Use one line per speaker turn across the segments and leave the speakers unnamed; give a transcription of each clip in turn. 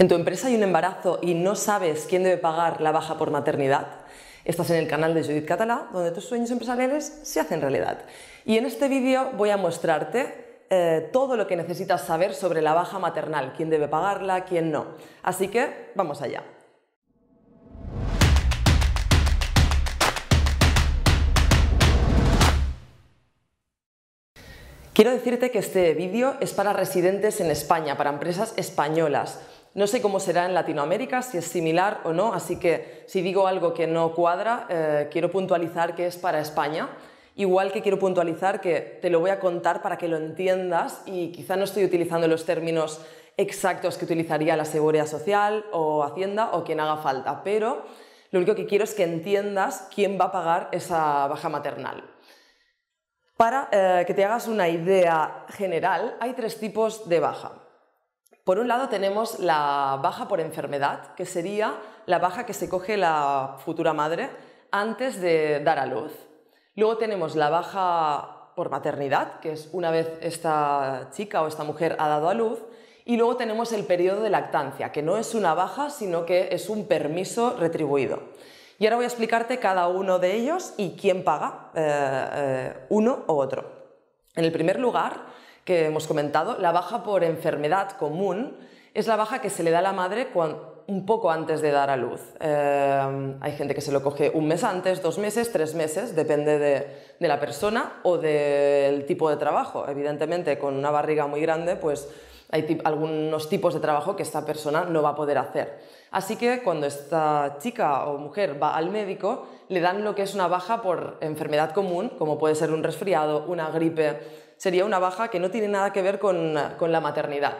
¿En tu empresa hay un embarazo y no sabes quién debe pagar la baja por maternidad? Estás en el canal de Judith Catalá, donde tus sueños empresariales se hacen realidad. Y en este vídeo voy a mostrarte eh, todo lo que necesitas saber sobre la baja maternal, quién debe pagarla, quién no. Así que vamos allá. Quiero decirte que este vídeo es para residentes en España, para empresas españolas no sé cómo será en Latinoamérica, si es similar o no, así que si digo algo que no cuadra, eh, quiero puntualizar que es para España. Igual que quiero puntualizar que te lo voy a contar para que lo entiendas y quizá no estoy utilizando los términos exactos que utilizaría la Seguridad Social o Hacienda o quien haga falta, pero lo único que quiero es que entiendas quién va a pagar esa baja maternal. Para eh, que te hagas una idea general, hay tres tipos de baja. Por un lado tenemos la baja por enfermedad, que sería la baja que se coge la futura madre antes de dar a luz. Luego tenemos la baja por maternidad, que es una vez esta chica o esta mujer ha dado a luz. Y luego tenemos el periodo de lactancia, que no es una baja, sino que es un permiso retribuido. Y ahora voy a explicarte cada uno de ellos y quién paga eh, eh, uno u otro. En el primer lugar, que hemos comentado, la baja por enfermedad común es la baja que se le da a la madre cuando, un poco antes de dar a luz. Eh, hay gente que se lo coge un mes antes, dos meses, tres meses, depende de, la persona o del tipo de trabajo. Evidentemente, con una barriga muy grande, pues hay algunos tipos de trabajo que esta persona no va a poder hacer. Así que cuando esta chica o mujer va al médico, le dan lo que es una baja por enfermedad común, como puede ser un resfriado, una gripe. Sería una baja que no tiene nada que ver con la maternidad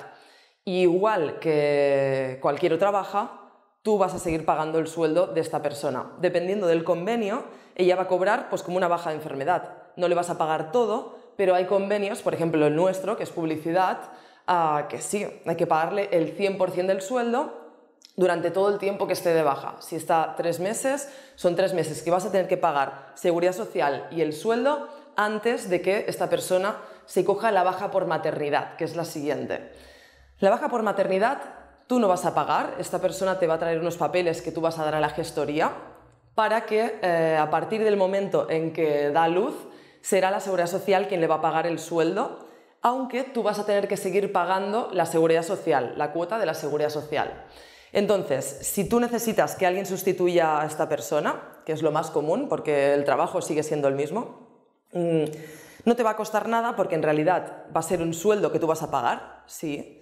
igual que cualquier otra baja, tú vas a seguir pagando el sueldo de esta persona. Dependiendo del convenio, ella va a cobrar pues como una baja de enfermedad. No le vas a pagar todo, pero hay convenios, por ejemplo el nuestro, que es publicidad, que sí, hay que pagarle el 100% del sueldo durante todo el tiempo que esté de baja. Si está tres meses, son tres meses que vas a tener que pagar seguridad social y el sueldo antes de que esta persona se coja la baja por maternidad, que es la siguiente. La baja por maternidad tú no vas a pagar, esta persona te va a traer unos papeles que tú vas a dar a la gestoría para que eh, a partir del momento en que da luz será la seguridad social quien le va a pagar el sueldo, aunque tú vas a tener que seguir pagando la seguridad social, la cuota de la seguridad social. Entonces, si tú necesitas que alguien sustituya a esta persona, que es lo más común porque el trabajo sigue siendo el mismo, mm, no te va a costar nada porque en realidad va a ser un sueldo que tú vas a pagar, sí,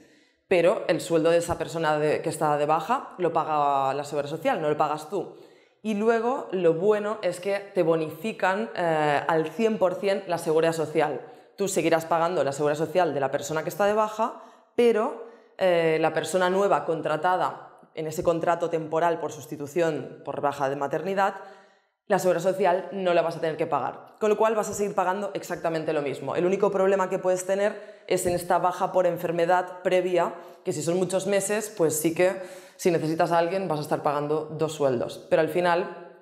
pero el sueldo de esa persona que está de baja lo paga la seguridad social, no lo pagas tú. Y luego lo bueno es que te bonifican eh, al 100% la seguridad social. Tú seguirás pagando la seguridad social de la persona que está de baja, pero eh, la persona nueva contratada en ese contrato temporal por sustitución por baja de maternidad la seguridad social no la vas a tener que pagar. Con lo cual vas a seguir pagando exactamente lo mismo. El único problema que puedes tener es en esta baja por enfermedad previa, que si son muchos meses, pues sí que si necesitas a alguien vas a estar pagando dos sueldos. Pero al final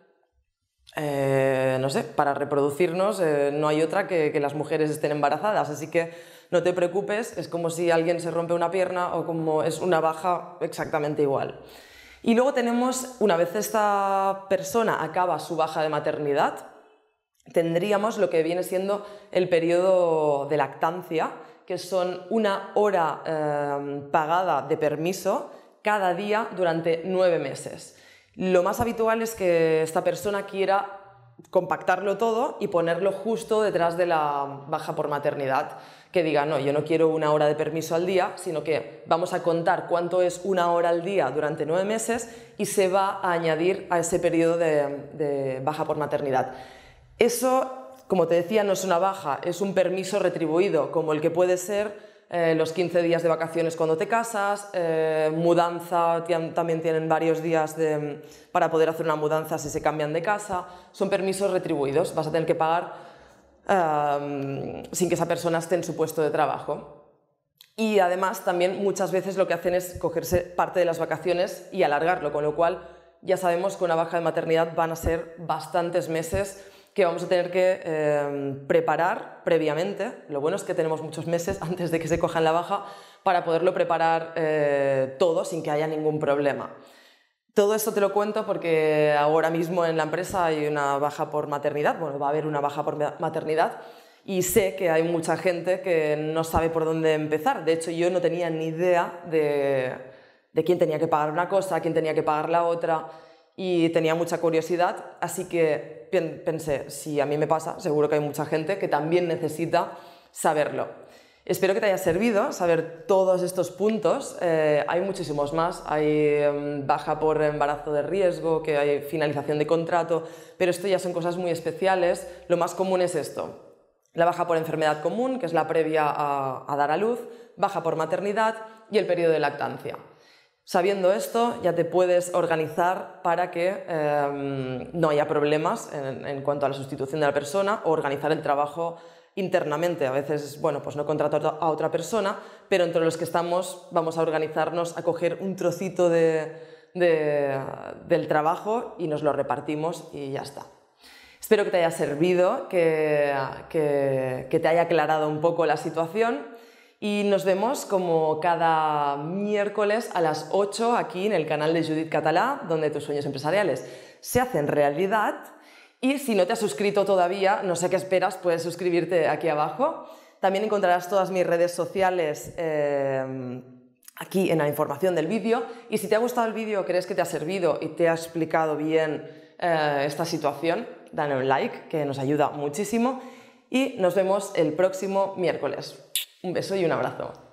eh, no sé, para reproducirnos eh, no hay otra que, que, las mujeres estén embarazadas, así que no te preocupes, es como si alguien se rompe una pierna o como es una baja exactamente igual. Y luego tenemos, una vez esta persona acaba su baja de maternidad, tendríamos lo que viene siendo el periodo de lactancia, que son una hora eh, pagada de permiso cada día durante nueve meses. Lo más habitual es que esta persona quiera compactarlo todo y ponerlo justo detrás de la baja por maternidad que diga, no, yo no quiero una hora de permiso al día, sino que vamos a contar cuánto es una hora al día durante nueve meses y se va a añadir a ese periodo de, baja por maternidad. Eso, como te decía, no es una baja, es un permiso retribuido, como el que puede ser eh, los 15 días de vacaciones cuando te casas, eh, mudanza, también tienen varios días para poder hacer una mudanza si se cambian de casa, son permisos retribuidos, vas a tener que pagar sin que esa persona esté en su puesto de trabajo. Y además también muchas veces lo que hacen es cogerse parte de las vacaciones y alargarlo, con lo cual ya sabemos que una baja de maternidad van a ser bastantes meses que vamos a tener que em, preparar previamente. Lo bueno es que tenemos muchos meses antes de que se cojan la baja para poderlo preparar eh, todo sin que haya ningún problema. Todo esto te lo cuento porque ahora mismo en la empresa hay una baja por maternidad, bueno, va a haber una baja por maternidad y sé que hay mucha gente que no sabe por dónde empezar. De hecho, yo no tenía ni idea de, quién tenía que pagar una cosa, quién tenía que pagar la otra y tenía mucha curiosidad, así que pensé, si a mí me pasa, seguro que hay mucha gente que también necesita saberlo. Espero que te haya servido saber todos estos puntos. Eh, hay muchísimos más. Hay em, baja por embarazo de riesgo, que hay finalización de contrato, pero esto ya son cosas muy especiales. Lo más común es esto. La baja por enfermedad común, que es la previa a, dar a luz, baja por maternidad y el periodo de lactancia. Sabiendo esto, ya te puedes organizar para que em, no haya problemas en, en, cuanto a la sustitución de la persona o organizar el trabajo internamente. A veces, bueno, pues no contrato a otra persona, pero entre los que estamos vamos a organizarnos a coger un trocito del trabajo y nos lo repartimos y ya está. Espero que te haya servido, que, que, que te haya aclarado un poco la situación y nos vemos como cada miércoles a las 8 aquí en el canal de Judith Catalá, donde tus sueños empresariales se hacen realidad y si no te has suscrito todavía, no sé qué esperas, puedes suscribirte aquí abajo. También encontrarás todas mis redes sociales eh, aquí en la información del vídeo. Y si te ha gustado el vídeo, crees que te ha servido y te ha explicado bien eh, esta situación, dale un like, que nos ayuda muchísimo. Y nos vemos el próximo miércoles. Un beso y un abrazo.